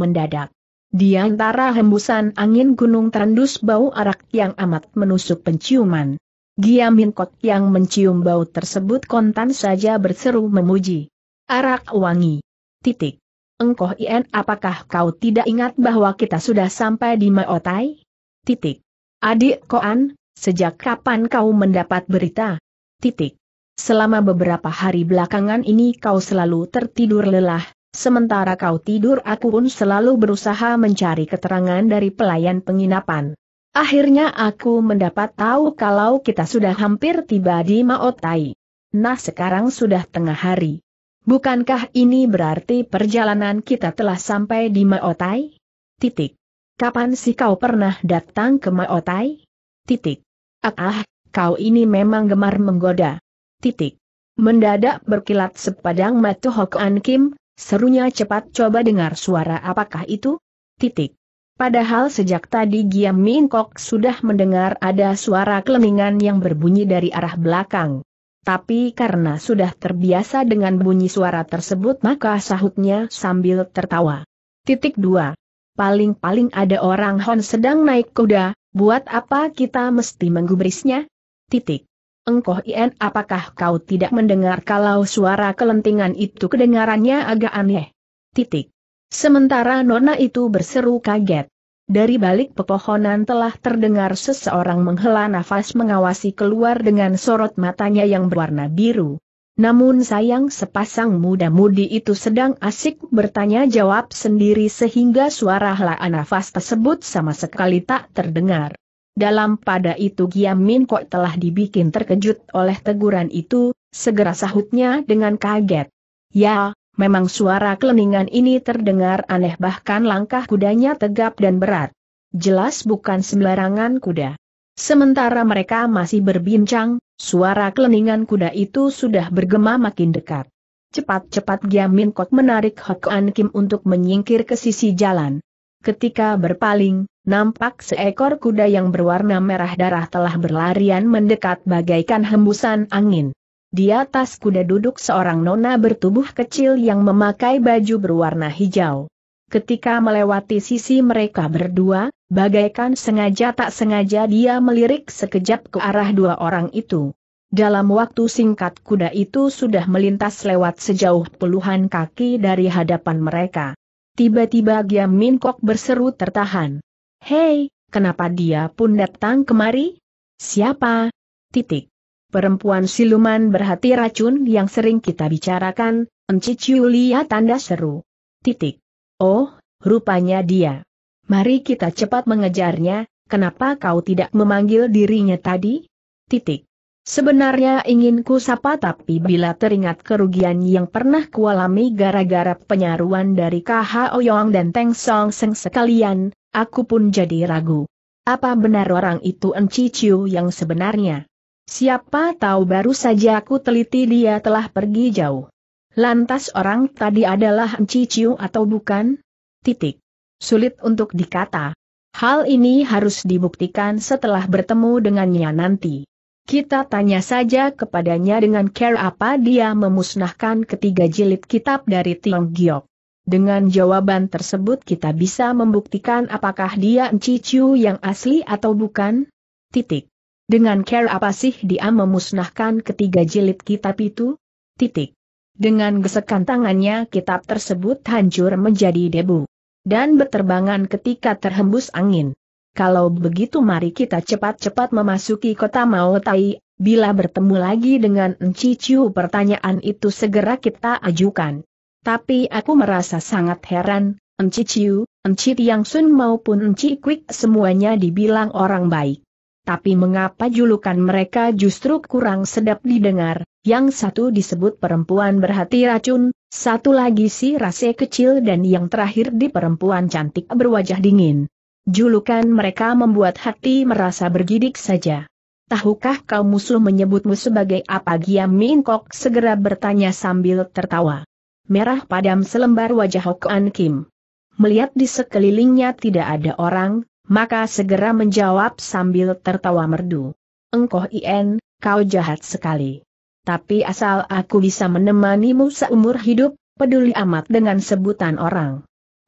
Mendadak, di antara hembusan angin gunung terendus bau arak yang amat menusuk penciuman. Giamin yang mencium bau tersebut kontan saja berseru memuji. Arak wangi. Titik. Engkoh Ien apakah kau tidak ingat bahwa kita sudah sampai di Maotai? Titik. Adik Koan, sejak kapan kau mendapat berita? Titik. Selama beberapa hari belakangan ini kau selalu tertidur lelah, Sementara kau tidur aku pun selalu berusaha mencari keterangan dari pelayan penginapan. Akhirnya aku mendapat tahu kalau kita sudah hampir tiba di Maotai. Nah sekarang sudah tengah hari. Bukankah ini berarti perjalanan kita telah sampai di Maotai? Titik. Kapan sih kau pernah datang ke Maotai? Titik. Ah, ah, kau ini memang gemar menggoda. Titik. Mendadak berkilat sepadang mata Hokuan Kim, Serunya cepat coba dengar suara apakah itu? Titik. Padahal sejak tadi Giam Mingkok sudah mendengar ada suara kelemingan yang berbunyi dari arah belakang. Tapi karena sudah terbiasa dengan bunyi suara tersebut maka sahutnya sambil tertawa. Titik 2. Paling-paling ada orang Hon sedang naik kuda, buat apa kita mesti menggubrisnya? Titik. Engkoh Ien apakah kau tidak mendengar kalau suara kelentingan itu kedengarannya agak aneh? Titik. Sementara Nona itu berseru kaget. Dari balik pepohonan telah terdengar seseorang menghela nafas mengawasi keluar dengan sorot matanya yang berwarna biru. Namun sayang sepasang muda-mudi itu sedang asik bertanya jawab sendiri sehingga suara helaan nafas tersebut sama sekali tak terdengar. Dalam pada itu Giam Min kok telah dibikin terkejut oleh teguran itu, segera sahutnya dengan kaget. Ya, memang suara keleningan ini terdengar aneh bahkan langkah kudanya tegap dan berat. Jelas bukan sembarangan kuda. Sementara mereka masih berbincang, suara keleningan kuda itu sudah bergema makin dekat. Cepat-cepat Giam Min Kok menarik An Kim untuk menyingkir ke sisi jalan. Ketika berpaling, nampak seekor kuda yang berwarna merah darah telah berlarian mendekat bagaikan hembusan angin. Di atas kuda duduk seorang nona bertubuh kecil yang memakai baju berwarna hijau. Ketika melewati sisi mereka berdua, bagaikan sengaja tak sengaja dia melirik sekejap ke arah dua orang itu. Dalam waktu singkat kuda itu sudah melintas lewat sejauh puluhan kaki dari hadapan mereka. Tiba-tiba Giam Minkok berseru tertahan. Hei, kenapa dia pun datang kemari? Siapa? Titik. Perempuan siluman berhati racun yang sering kita bicarakan, lihat tanda seru. Titik. Oh, rupanya dia. Mari kita cepat mengejarnya, kenapa kau tidak memanggil dirinya tadi? Titik. Sebenarnya ingin ku sapa tapi bila teringat kerugian yang pernah kualami gara-gara penyaruan dari KH Oyong dan Teng Song Seng sekalian, aku pun jadi ragu. Apa benar orang itu Enci Chiu yang sebenarnya? Siapa tahu baru saja aku teliti dia telah pergi jauh. Lantas orang tadi adalah Enci Chiu atau bukan? Titik. Sulit untuk dikata. Hal ini harus dibuktikan setelah bertemu dengannya nanti. Kita tanya saja kepadanya dengan care apa dia memusnahkan ketiga jilid kitab dari Tiong Giok. Dengan jawaban tersebut kita bisa membuktikan apakah dia Encicu yang asli atau bukan? Titik. Dengan care apa sih dia memusnahkan ketiga jilid kitab itu? Titik. Dengan gesekan tangannya kitab tersebut hancur menjadi debu. Dan berterbangan ketika terhembus angin. Kalau begitu mari kita cepat-cepat memasuki kota Maotai, bila bertemu lagi dengan Encicu pertanyaan itu segera kita ajukan. Tapi aku merasa sangat heran, Enci Nci Enci Tiang Sun maupun Enci Quick semuanya dibilang orang baik. Tapi mengapa julukan mereka justru kurang sedap didengar, yang satu disebut perempuan berhati racun, satu lagi si rase kecil dan yang terakhir di perempuan cantik berwajah dingin. Julukan mereka membuat hati merasa bergidik saja. Tahukah kau musuh menyebutmu sebagai apa Giam Min Kok segera bertanya sambil tertawa. Merah padam selembar wajah An Kim. Melihat di sekelilingnya tidak ada orang, maka segera menjawab sambil tertawa merdu. Engkoh Ien, kau jahat sekali. Tapi asal aku bisa menemanimu seumur hidup, peduli amat dengan sebutan orang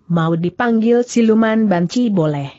mau dipanggil siluman banci boleh.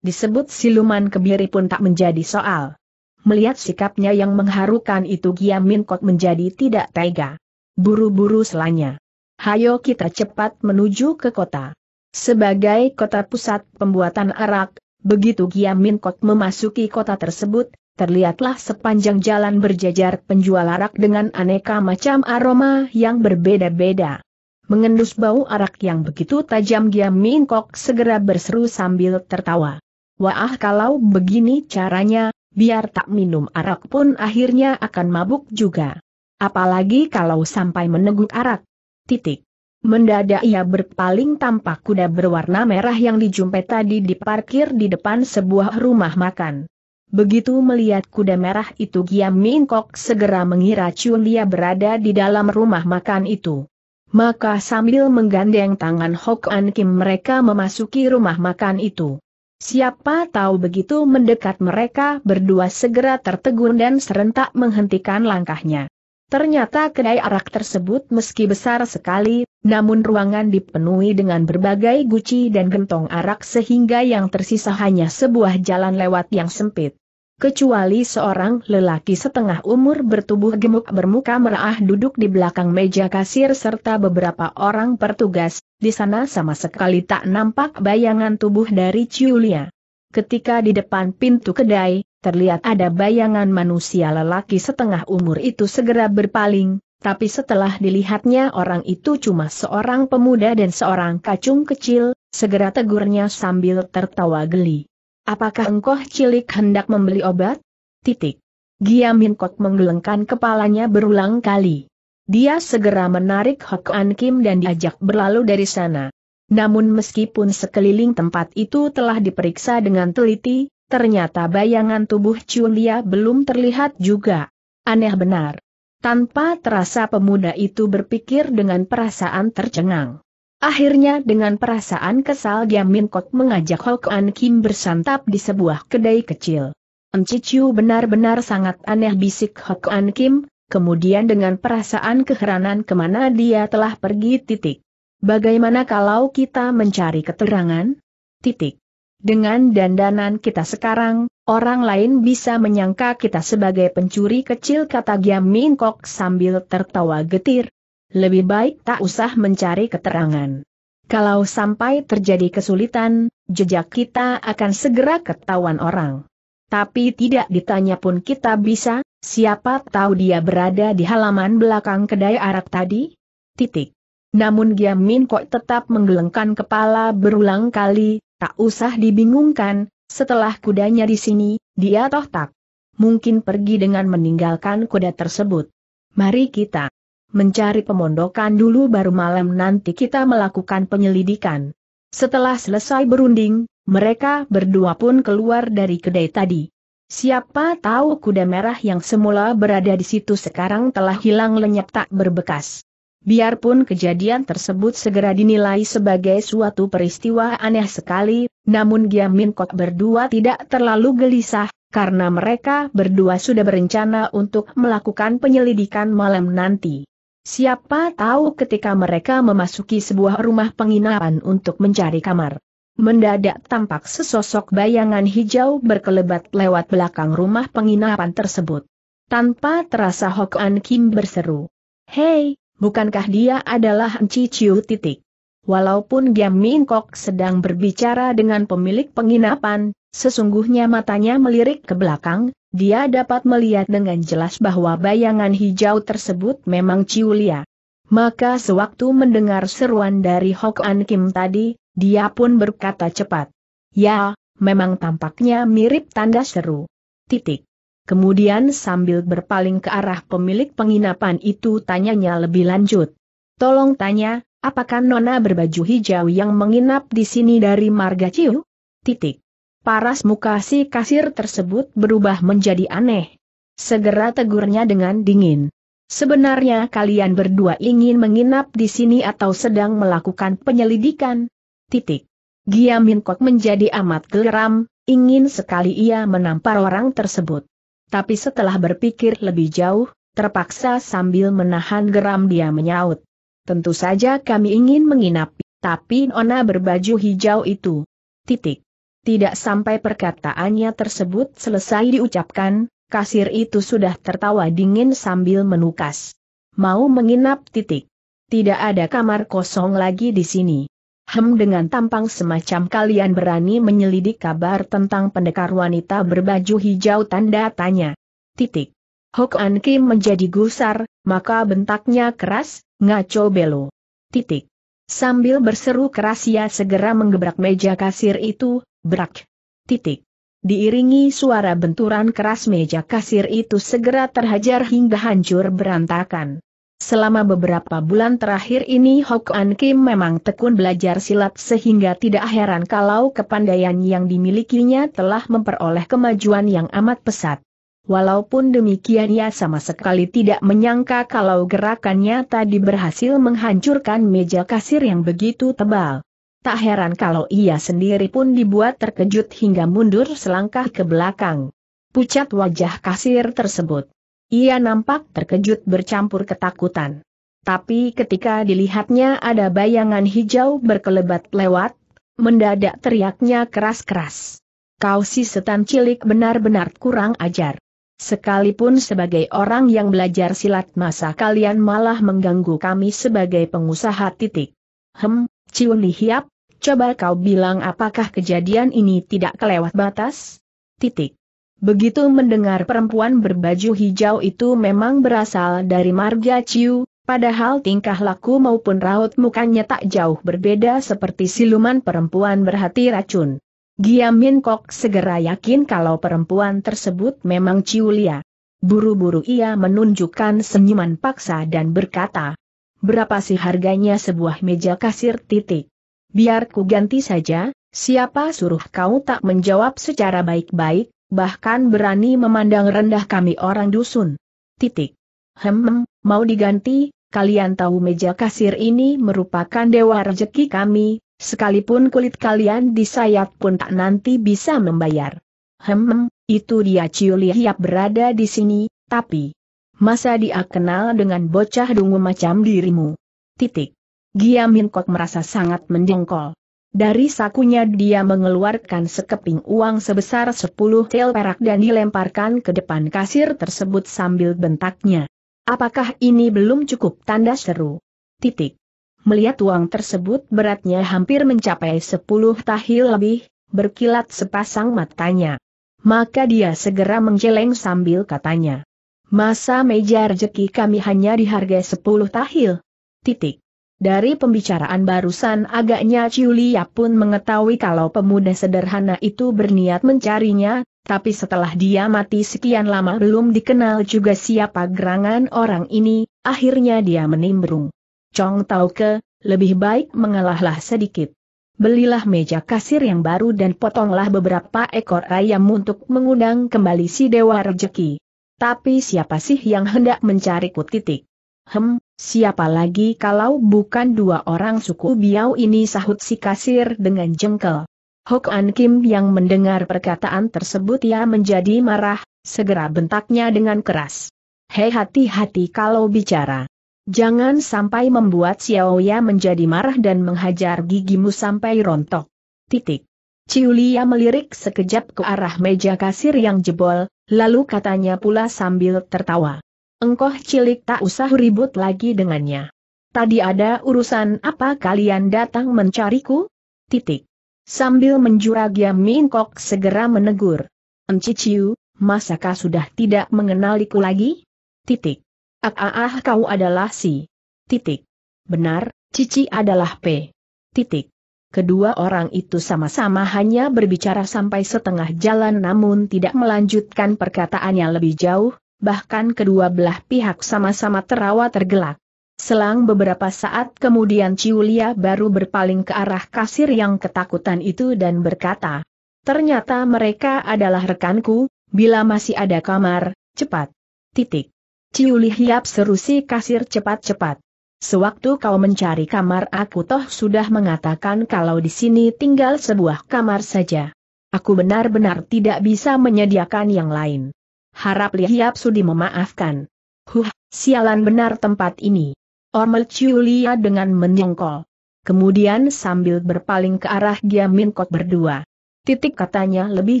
Disebut siluman kebiri pun tak menjadi soal. Melihat sikapnya yang mengharukan itu Giamin Kot menjadi tidak tega. Buru-buru selanya. Hayo kita cepat menuju ke kota. Sebagai kota pusat pembuatan arak, begitu Giamin Kot memasuki kota tersebut, terlihatlah sepanjang jalan berjajar penjual arak dengan aneka macam aroma yang berbeda-beda. Mengendus bau arak yang begitu tajam Giam Min Kok segera berseru sambil tertawa. Wah kalau begini caranya, biar tak minum arak pun akhirnya akan mabuk juga. Apalagi kalau sampai meneguk arak. Titik. Mendadak ia berpaling tampak kuda berwarna merah yang dijumpai tadi diparkir di depan sebuah rumah makan. Begitu melihat kuda merah itu Giam Min Kok segera mengira Chun Lia berada di dalam rumah makan itu. Maka sambil menggandeng tangan Hok An Kim mereka memasuki rumah makan itu. Siapa tahu begitu mendekat mereka berdua segera tertegun dan serentak menghentikan langkahnya. Ternyata kedai arak tersebut meski besar sekali, namun ruangan dipenuhi dengan berbagai guci dan gentong arak sehingga yang tersisa hanya sebuah jalan lewat yang sempit kecuali seorang lelaki setengah umur bertubuh gemuk bermuka merah duduk di belakang meja kasir serta beberapa orang pertugas, di sana sama sekali tak nampak bayangan tubuh dari Julia. Ketika di depan pintu kedai, terlihat ada bayangan manusia lelaki setengah umur itu segera berpaling, tapi setelah dilihatnya orang itu cuma seorang pemuda dan seorang kacung kecil, segera tegurnya sambil tertawa geli. Apakah engkau cilik hendak membeli obat? Titik. Giamin Kok menggelengkan kepalanya berulang kali. Dia segera menarik An Kim dan diajak berlalu dari sana. Namun meskipun sekeliling tempat itu telah diperiksa dengan teliti, ternyata bayangan tubuh Chulia belum terlihat juga. Aneh benar. Tanpa terasa pemuda itu berpikir dengan perasaan tercengang. Akhirnya dengan perasaan kesal dia Kok mengajak Hok An Kim bersantap di sebuah kedai kecil. Enciciu benar-benar sangat aneh bisik Hok An Kim, kemudian dengan perasaan keheranan kemana dia telah pergi titik. Bagaimana kalau kita mencari keterangan? Titik. Dengan dandanan kita sekarang, orang lain bisa menyangka kita sebagai pencuri kecil kata Giam Minkok sambil tertawa getir lebih baik tak usah mencari keterangan. Kalau sampai terjadi kesulitan, jejak kita akan segera ketahuan orang. Tapi tidak ditanya pun kita bisa, siapa tahu dia berada di halaman belakang kedai arak tadi? Titik. Namun Giamin kok tetap menggelengkan kepala berulang kali, tak usah dibingungkan, setelah kudanya di sini, dia toh tak. Mungkin pergi dengan meninggalkan kuda tersebut. Mari kita mencari pemondokan dulu baru malam nanti kita melakukan penyelidikan. Setelah selesai berunding, mereka berdua pun keluar dari kedai tadi. Siapa tahu kuda merah yang semula berada di situ sekarang telah hilang lenyap tak berbekas. Biarpun kejadian tersebut segera dinilai sebagai suatu peristiwa aneh sekali, namun Giam Min Kok berdua tidak terlalu gelisah, karena mereka berdua sudah berencana untuk melakukan penyelidikan malam nanti. Siapa tahu ketika mereka memasuki sebuah rumah penginapan untuk mencari kamar. Mendadak tampak sesosok bayangan hijau berkelebat lewat belakang rumah penginapan tersebut. Tanpa terasa Hok An Kim berseru. Hei, bukankah dia adalah Enci Chiu titik? Walaupun Giam Min Kok sedang berbicara dengan pemilik penginapan, sesungguhnya matanya melirik ke belakang, dia dapat melihat dengan jelas bahwa bayangan hijau tersebut memang Ciulia. Maka sewaktu mendengar seruan dari Hok An Kim tadi, dia pun berkata cepat. Ya, memang tampaknya mirip tanda seru. Titik. Kemudian sambil berpaling ke arah pemilik penginapan itu tanyanya lebih lanjut. Tolong tanya, apakah Nona berbaju hijau yang menginap di sini dari Marga Ciu? Titik. Paras muka si kasir tersebut berubah menjadi aneh. Segera tegurnya dengan dingin. Sebenarnya kalian berdua ingin menginap di sini atau sedang melakukan penyelidikan? Titik. Giamin Kok menjadi amat geram, ingin sekali ia menampar orang tersebut. Tapi setelah berpikir lebih jauh, terpaksa sambil menahan geram dia menyaut. Tentu saja kami ingin menginap, tapi Nona berbaju hijau itu. Titik. Tidak sampai perkataannya tersebut selesai diucapkan, kasir itu sudah tertawa dingin sambil menukas. Mau menginap titik. Tidak ada kamar kosong lagi di sini. Hem dengan tampang semacam kalian berani menyelidik kabar tentang pendekar wanita berbaju hijau tanda tanya. Titik. Hok An Kim menjadi gusar, maka bentaknya keras, ngaco belo. Titik. Sambil berseru keras ia segera menggebrak meja kasir itu, Brak. Titik. Diiringi suara benturan keras meja kasir itu segera terhajar hingga hancur berantakan. Selama beberapa bulan terakhir ini Hok An Kim memang tekun belajar silat sehingga tidak heran kalau kepandaian yang dimilikinya telah memperoleh kemajuan yang amat pesat. Walaupun demikian ia sama sekali tidak menyangka kalau gerakannya tadi berhasil menghancurkan meja kasir yang begitu tebal. Tak heran kalau ia sendiri pun dibuat terkejut hingga mundur selangkah ke belakang. Pucat wajah kasir tersebut. Ia nampak terkejut bercampur ketakutan. Tapi ketika dilihatnya ada bayangan hijau berkelebat lewat, mendadak teriaknya keras-keras. Kau si setan cilik benar-benar kurang ajar. Sekalipun sebagai orang yang belajar silat masa kalian malah mengganggu kami sebagai pengusaha titik. Hem, Ciu Lihiap, Coba kau bilang apakah kejadian ini tidak kelewat batas? Titik. Begitu mendengar perempuan berbaju hijau itu memang berasal dari Marga Ciu, padahal tingkah laku maupun raut mukanya tak jauh berbeda seperti siluman perempuan berhati racun. Giamin Kok segera yakin kalau perempuan tersebut memang Ciulia. Buru-buru ia menunjukkan senyuman paksa dan berkata, Berapa sih harganya sebuah meja kasir titik? Biar ku ganti saja, siapa suruh kau tak menjawab secara baik-baik, bahkan berani memandang rendah kami orang dusun. Titik. Hem, mau diganti, kalian tahu meja kasir ini merupakan dewa rezeki kami, sekalipun kulit kalian disayat pun tak nanti bisa membayar. Hem, itu dia Ciuli Hiap berada di sini, tapi... Masa dia kenal dengan bocah dungu macam dirimu? Titik. Giamin Kok merasa sangat mendengkol. Dari sakunya dia mengeluarkan sekeping uang sebesar 10 tel perak dan dilemparkan ke depan kasir tersebut sambil bentaknya. Apakah ini belum cukup tanda seru? Titik. Melihat uang tersebut beratnya hampir mencapai 10 tahil lebih, berkilat sepasang matanya. Maka dia segera menjeleng sambil katanya. Masa meja rejeki kami hanya dihargai 10 tahil. Titik. Dari pembicaraan barusan agaknya Ciulia pun mengetahui kalau pemuda sederhana itu berniat mencarinya, tapi setelah dia mati sekian lama belum dikenal juga siapa gerangan orang ini, akhirnya dia menimbrung. Chong tahu ke, lebih baik mengalahlah sedikit. Belilah meja kasir yang baru dan potonglah beberapa ekor ayam untuk mengundang kembali si dewa rejeki. Tapi siapa sih yang hendak mencari titik? Hem, Siapa lagi kalau bukan dua orang suku Biao ini sahut si kasir dengan jengkel. Hok An Kim yang mendengar perkataan tersebut ia menjadi marah, segera bentaknya dengan keras. Hei hati-hati kalau bicara. Jangan sampai membuat Xiao Ya menjadi marah dan menghajar gigimu sampai rontok. Titik. Ciulia melirik sekejap ke arah meja kasir yang jebol, lalu katanya pula sambil tertawa. Engkoh cilik tak usah ribut lagi dengannya. Tadi ada urusan apa kalian datang mencariku? Titik. Sambil menjura Giam Minkok segera menegur. Enciciu, masakah sudah tidak mengenaliku lagi? Titik. Ah, ah, ah kau adalah si. Titik. Benar, Cici adalah P. Titik. Kedua orang itu sama-sama hanya berbicara sampai setengah jalan namun tidak melanjutkan perkataannya lebih jauh, bahkan kedua belah pihak sama-sama terawa tergelak. Selang beberapa saat kemudian Ciulia baru berpaling ke arah kasir yang ketakutan itu dan berkata, Ternyata mereka adalah rekanku, bila masih ada kamar, cepat. Titik. Ciuli hiap seru si kasir cepat-cepat. Sewaktu kau mencari kamar aku toh sudah mengatakan kalau di sini tinggal sebuah kamar saja. Aku benar-benar tidak bisa menyediakan yang lain. Harap Lihiap Sudi memaafkan. Huh, sialan benar tempat ini. Ormel Ciulia dengan menyongkol. Kemudian sambil berpaling ke arah Giamin kot berdua. Titik katanya lebih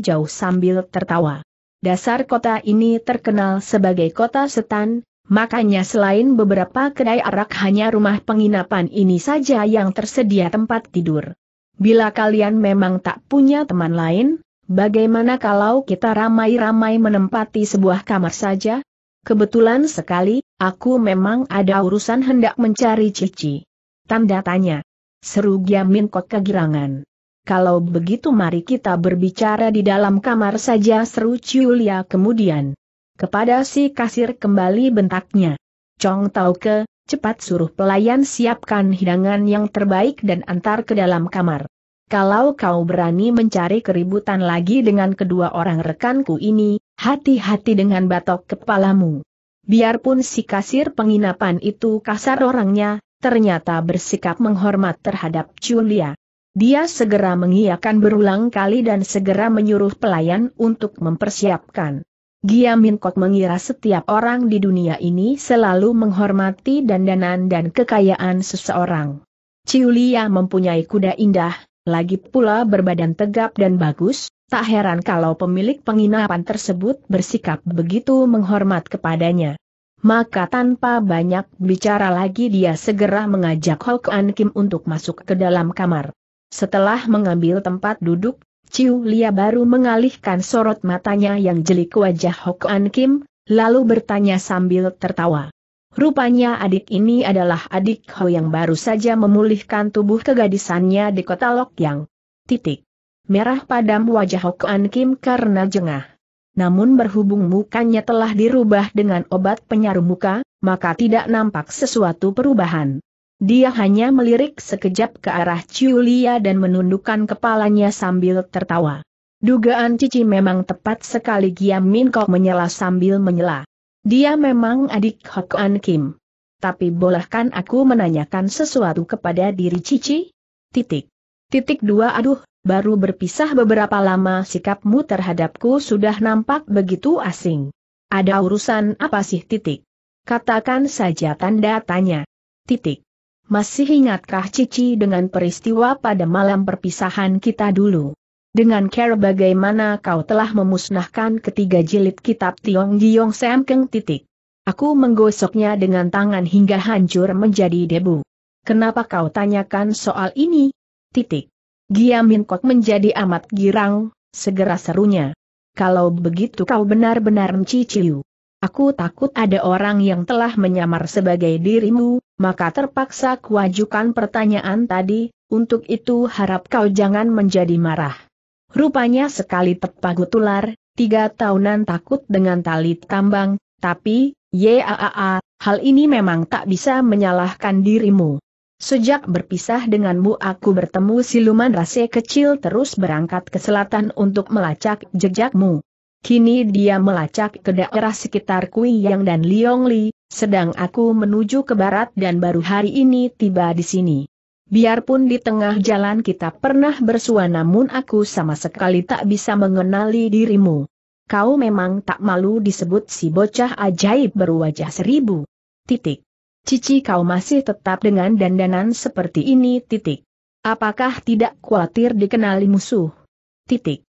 jauh sambil tertawa. Dasar kota ini terkenal sebagai kota setan, makanya selain beberapa kedai arak hanya rumah penginapan ini saja yang tersedia tempat tidur. Bila kalian memang tak punya teman lain, Bagaimana kalau kita ramai-ramai menempati sebuah kamar saja? Kebetulan sekali, aku memang ada urusan hendak mencari Cici. Tanda tanya. Seru Giamin kok kegirangan. Kalau begitu mari kita berbicara di dalam kamar saja seru Ciulia kemudian. Kepada si kasir kembali bentaknya. Chong Tau Ke, cepat suruh pelayan siapkan hidangan yang terbaik dan antar ke dalam kamar. Kalau kau berani mencari keributan lagi dengan kedua orang rekanku ini, hati-hati dengan batok kepalamu. Biarpun si kasir penginapan itu kasar orangnya, ternyata bersikap menghormat terhadap Julia. Dia segera mengiakan berulang kali dan segera menyuruh pelayan untuk mempersiapkan. Gia kok mengira setiap orang di dunia ini selalu menghormati dandanan dan kekayaan seseorang. Ciulia mempunyai kuda indah, lagi pula berbadan tegap dan bagus, tak heran kalau pemilik penginapan tersebut bersikap begitu menghormat kepadanya. Maka tanpa banyak bicara lagi dia segera mengajak Hok An Kim untuk masuk ke dalam kamar. Setelah mengambil tempat duduk, Ciu Lia baru mengalihkan sorot matanya yang jeli ke wajah Hok An Kim, lalu bertanya sambil tertawa. Rupanya adik ini adalah adik Ho yang baru saja memulihkan tubuh kegadisannya di kota Lok Yang. Titik. Merah padam wajah Ho Kuan Kim karena jengah. Namun berhubung mukanya telah dirubah dengan obat penyaru muka, maka tidak nampak sesuatu perubahan. Dia hanya melirik sekejap ke arah Julia dan menundukkan kepalanya sambil tertawa. Dugaan Cici memang tepat sekali Giam Min Kok menyela sambil menyela. Dia memang adik Hokan An Kim. Tapi bolehkan aku menanyakan sesuatu kepada diri Cici? Titik. Titik dua aduh, baru berpisah beberapa lama sikapmu terhadapku sudah nampak begitu asing. Ada urusan apa sih titik? Katakan saja tanda tanya. Titik. Masih ingatkah Cici dengan peristiwa pada malam perpisahan kita dulu? Dengan cara bagaimana kau telah memusnahkan ketiga jilid kitab Tiong Giong Sam Keng titik. Aku menggosoknya dengan tangan hingga hancur menjadi debu. Kenapa kau tanyakan soal ini? Titik. Giamin Kok menjadi amat girang, segera serunya. Kalau begitu kau benar-benar menciciu. Aku takut ada orang yang telah menyamar sebagai dirimu, maka terpaksa kuajukan pertanyaan tadi, untuk itu harap kau jangan menjadi marah. Rupanya sekali terpagut tular, tiga tahunan takut dengan tali tambang, tapi, yaaa, hal ini memang tak bisa menyalahkan dirimu. Sejak berpisah denganmu aku bertemu siluman rase kecil terus berangkat ke selatan untuk melacak jejakmu. Kini dia melacak ke daerah sekitar Kui Yang dan Li, sedang aku menuju ke barat dan baru hari ini tiba di sini. Biarpun di tengah jalan kita pernah bersua namun aku sama sekali tak bisa mengenali dirimu. Kau memang tak malu disebut si bocah ajaib berwajah seribu. Titik. Cici kau masih tetap dengan dandanan seperti ini titik. Apakah tidak khawatir dikenali musuh? Titik.